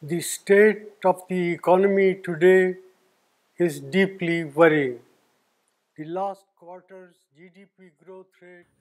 the state of the economy today is deeply worrying. The last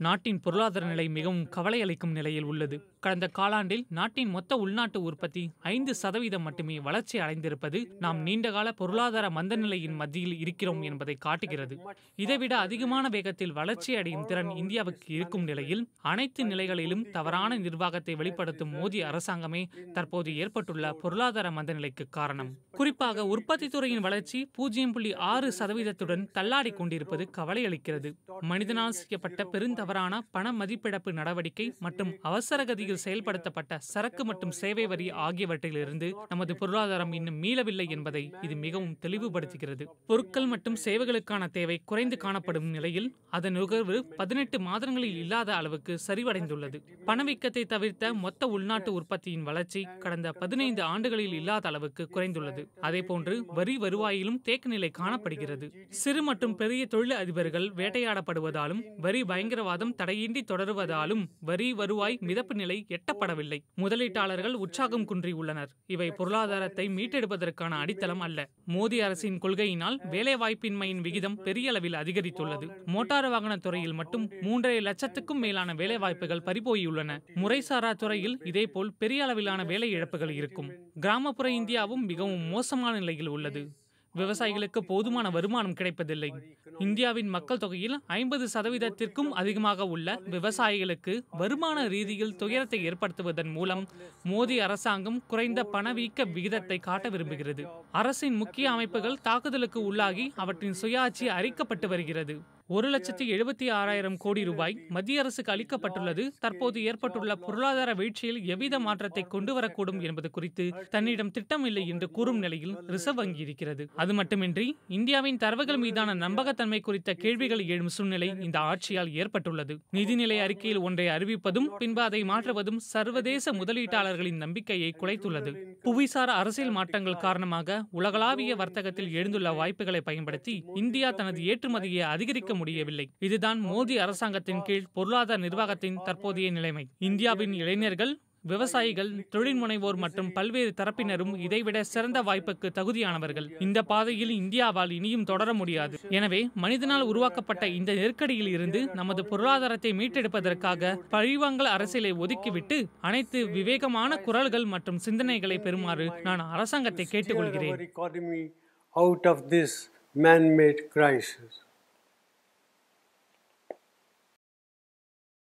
நாட்டின் பொருளாதார நிலை மிகவும் கவலை அளிக்கும் நிலையில் உள்ளது கடந்த காலாண்டில் நாட்டின் மொத்த உள்நாட்டு உற்பத்தி ஐந்து சதவீதம் மட்டுமே வளர்ச்சி அடைந்திருப்பது நாம் நீண்டகால பொருளாதார மந்தநிலையின் மத்தியில் இருக்கிறோம் என்பதை காட்டுகிறது இதைவிட அதிகமான வேகத்தில் வளர்ச்சி அடையும் திறன் இந்தியாவுக்கு இருக்கும் நிலையில் அனைத்து நிலைகளிலும் தவறான நிர்வாகத்தை வெளிப்படுத்தும் மோடி அரசாங்கமே தற்போது ஏற்பட்டுள்ள பொருளாதார மந்தநிலைக்கு காரணம் குறிப்பாக உற்பத்தி துறையின் வளர்ச்சி பூஜ்ஜியம் புள்ளி ஆறு சதவீதத்துடன் தள்ளாடி கொண்டிருப்பது கவலை அளிக்கிறது மனிதனால் செய்யப்பட்ட பெருந்தவறான பண மதிப்பிழப்பு நடவடிக்கை மற்றும் அவசரகதியில் செயல்படுத்தப்பட்ட சரக்கு மற்றும் சேவை வரி ஆகியவற்றிலிருந்து நமது பொருளாதாரம் இன்னும் மீளவில்லை என்பதை இது மிகவும் தெளிவுபடுத்துகிறது பொருட்கள் மற்றும் சேவைகளுக்கான தேவை குறைந்து காணப்படும் நிலையில் அதன் நுகர்வு பதினெட்டு மாதங்களில் இல்லாத அளவுக்கு சரிவடைந்துள்ளது பணவீக்கத்தை தவிர்த்த மொத்த உள்நாட்டு உற்பத்தியின் வளர்ச்சி கடந்த பதினைந்து ஆண்டுகளில் இல்லாத அளவுக்கு குறைந்துள்ளது போன்று வரி வருவாயிலும் தேக்க நிலை காணப்படுகிறது சிறு மற்றும் பெரிய தொழில் அதிபர்கள் மீனவர்கள் வேட்டையாடப்படுவதாலும் வரி பயங்கரவாதம் தடையின்றி தொடருவதாலும் வரி வருவாய் மிதப்பு நிலை எட்டப்படவில்லை முதலீட்டாளர்கள் உற்சாகம் குன்றியுள்ளனர் இவை பொருளாதாரத்தை மீட்டெடுப்பதற்கான அடித்தளம் அல்ல மோடி அரசின் கொள்கையினால் வேலைவாய்ப்பின்மையின் விகிதம் பெரிய அளவில் அதிகரித்துள்ளது மோட்டார் வாகன துறையில் மட்டும் மூன்றரை லட்சத்துக்கும் மேலான வேலைவாய்ப்புகள் பறிபோயுள்ளன முறைசாரா துறையில் இதேபோல் பெரிய அளவிலான வேலை இழப்புகள் இருக்கும் கிராமப்புற இந்தியாவும் மிகவும் மோசமான நிலையில் உள்ளது விவசாயிகளுக்கு போதுமான வருமானம் கிடைப்பதில்லை இந்தியாவின் மக்கள் தொகையில் ஐம்பது சதவீதத்திற்கும் அதிகமாக உள்ள விவசாயிகளுக்கு வருமான ரீதியில் துயரத்தை ஏற்படுத்துவதன் மூலம் மோடி அரசாங்கம் குறைந்த பணவீக்க விகிதத்தை காட்ட விரும்புகிறது அரசின் முக்கிய அமைப்புகள் தாக்குதலுக்கு உள்ளாகி அவற்றின் சுயாட்சி அறிக்கப்பட்டு வருகிறது ஒரு லட்சத்தி எழுபத்தி ஆறாயிரம் கோடி ரூபாய் மத்திய அரசுக்கு அளிக்கப்பட்டுள்ளது தற்போது ஏற்பட்டுள்ள பொருளாதார வீழ்ச்சியில் எவ்வித மாற்றத்தை கொண்டு வரக்கூடும் என்பது குறித்து தன்னிடம் திட்டம் இல்லை என்று கூறும் நிலையில் ரிசர்வ் வங்கி இருக்கிறது அது மட்டுமின்றி இந்தியாவின் தரவுகள் மீதான நம்பகத்தன்மை குறித்த கேள்விகள் எழும் சூழ்நிலை இந்த ஆட்சியால் ஏற்பட்டுள்ளது நிதிநிலை அறிக்கையில் ஒன்றை அறிவிப்பதும் பின்பு அதை மாற்றுவதும் சர்வதேச முதலீட்டாளர்களின் நம்பிக்கையை குலைத்துள்ளது புவிசார் அரசியல் மாற்றங்கள் காரணமாக உலகளாவிய வர்த்தகத்தில் எழுந்துள்ள வாய்ப்புகளை பயன்படுத்தி இந்தியா தனது ஏற்றுமதியை அதிகரிக்க முடியவில்லை இதுதான் மோடி அரசாங்கத்தின் கீழ் பொருளாதார நிர்வாகத்தின் தற்போதைய நிலைமை இந்தியாவின் இளைஞர்கள் விவசாயிகள் தொழில் முனைவோர் மற்றும் பல்வேறு தரப்பினரும் இதைவிட சிறந்த வாய்ப்புக்கு தகுதியானவர்கள் இந்த பாதையில் இந்தியாவால் இனியும் தொடர முடியாது எனவே மனிதனால் உருவாக்கப்பட்ட இந்த நெருக்கடியில் இருந்து நமது பொருளாதாரத்தை மீட்டெடுப்பதற்காக பழிவாங்கல் அரசியலை ஒதுக்கிவிட்டு அனைத்து விவேகமான குரல்கள் மற்றும் சிந்தனைகளை பெறுமாறு நான் அரசாங்கத்தை கேட்டுக்கொள்கிறேன்